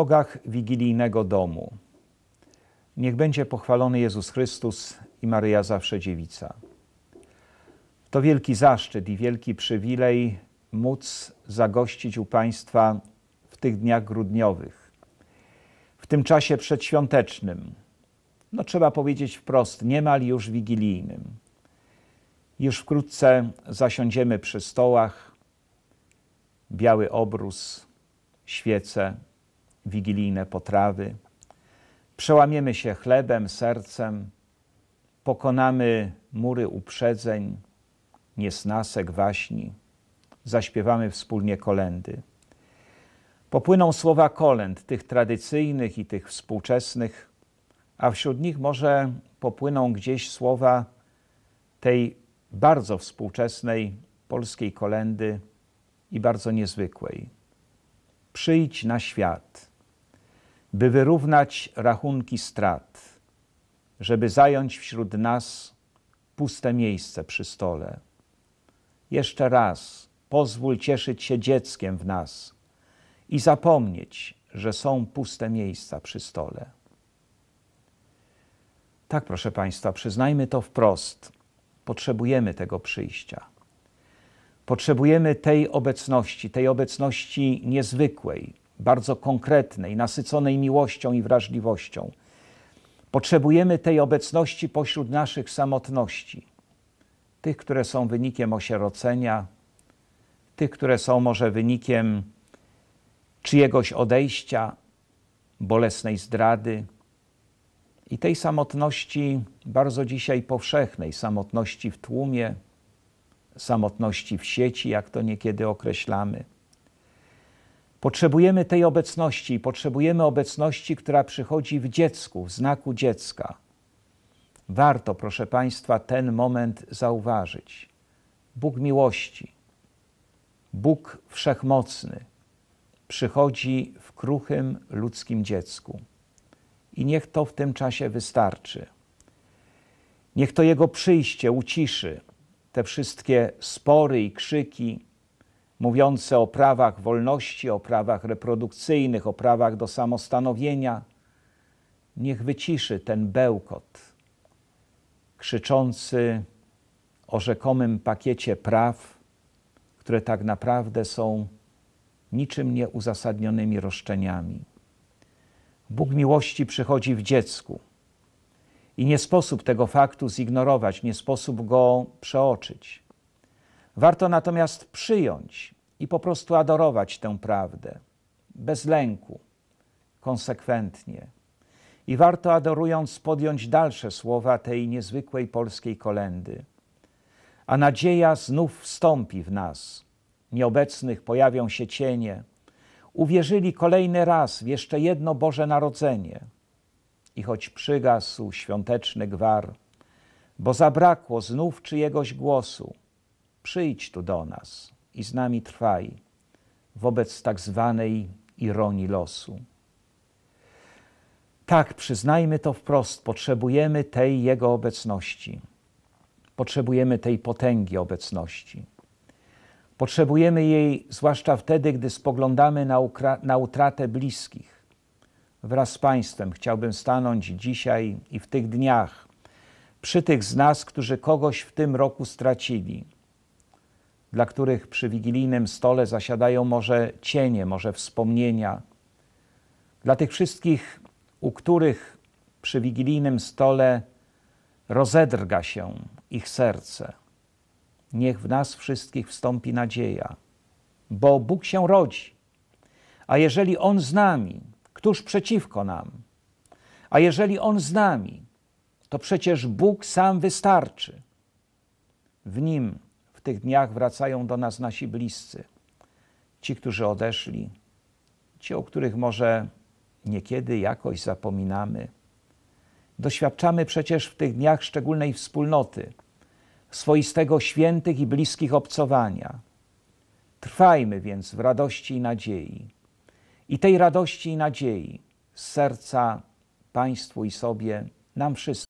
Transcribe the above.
Drogach wigilijnego domu. Niech będzie pochwalony Jezus Chrystus i Maryja Zawsze Dziewica. To wielki zaszczyt i wielki przywilej móc zagościć u Państwa w tych dniach grudniowych, w tym czasie przedświątecznym, no trzeba powiedzieć wprost, niemal już wigilijnym. Już wkrótce zasiądziemy przy stołach, biały obrus, świece, wigilijne potrawy. Przełamiemy się chlebem, sercem, pokonamy mury uprzedzeń, niesnasek, waśni. Zaśpiewamy wspólnie kolendy. Popłyną słowa kolęd, tych tradycyjnych i tych współczesnych, a wśród nich może popłyną gdzieś słowa tej bardzo współczesnej polskiej kolendy i bardzo niezwykłej. Przyjdź na świat by wyrównać rachunki strat, żeby zająć wśród nas puste miejsce przy stole. Jeszcze raz pozwól cieszyć się dzieckiem w nas i zapomnieć, że są puste miejsca przy stole. Tak, proszę Państwa, przyznajmy to wprost. Potrzebujemy tego przyjścia. Potrzebujemy tej obecności, tej obecności niezwykłej, bardzo konkretnej, nasyconej miłością i wrażliwością. Potrzebujemy tej obecności pośród naszych samotności, tych, które są wynikiem osierocenia, tych, które są może wynikiem czyjegoś odejścia, bolesnej zdrady i tej samotności bardzo dzisiaj powszechnej, samotności w tłumie, samotności w sieci, jak to niekiedy określamy. Potrzebujemy tej obecności, potrzebujemy obecności, która przychodzi w dziecku, w znaku dziecka. Warto, proszę Państwa, ten moment zauważyć. Bóg miłości, Bóg wszechmocny przychodzi w kruchym ludzkim dziecku. I niech to w tym czasie wystarczy. Niech to Jego przyjście uciszy te wszystkie spory i krzyki, mówiące o prawach wolności, o prawach reprodukcyjnych, o prawach do samostanowienia, niech wyciszy ten bełkot krzyczący o rzekomym pakiecie praw, które tak naprawdę są niczym nieuzasadnionymi roszczeniami. Bóg miłości przychodzi w dziecku i nie sposób tego faktu zignorować, nie sposób go przeoczyć. Warto natomiast przyjąć i po prostu adorować tę prawdę, bez lęku, konsekwentnie. I warto adorując podjąć dalsze słowa tej niezwykłej polskiej kolendy. A nadzieja znów wstąpi w nas. Nieobecnych pojawią się cienie. Uwierzyli kolejny raz w jeszcze jedno Boże Narodzenie. I choć przygasł świąteczny gwar, bo zabrakło znów czyjegoś głosu, przyjdź tu do nas i z nami trwaj wobec tak zwanej ironii losu. Tak, przyznajmy to wprost, potrzebujemy tej Jego obecności. Potrzebujemy tej potęgi obecności. Potrzebujemy jej zwłaszcza wtedy, gdy spoglądamy na, na utratę bliskich. Wraz z Państwem chciałbym stanąć dzisiaj i w tych dniach przy tych z nas, którzy kogoś w tym roku stracili dla których przy wigilijnym stole zasiadają może cienie, może wspomnienia, dla tych wszystkich, u których przy wigilijnym stole rozedrga się ich serce. Niech w nas wszystkich wstąpi nadzieja, bo Bóg się rodzi. A jeżeli On z nami, któż przeciwko nam? A jeżeli On z nami, to przecież Bóg sam wystarczy. W Nim tych dniach wracają do nas nasi bliscy, ci, którzy odeszli, ci, o których może niekiedy jakoś zapominamy. Doświadczamy przecież w tych dniach szczególnej wspólnoty, swoistego świętych i bliskich obcowania. Trwajmy więc w radości i nadziei. I tej radości i nadziei z serca Państwu i sobie, nam wszystkim.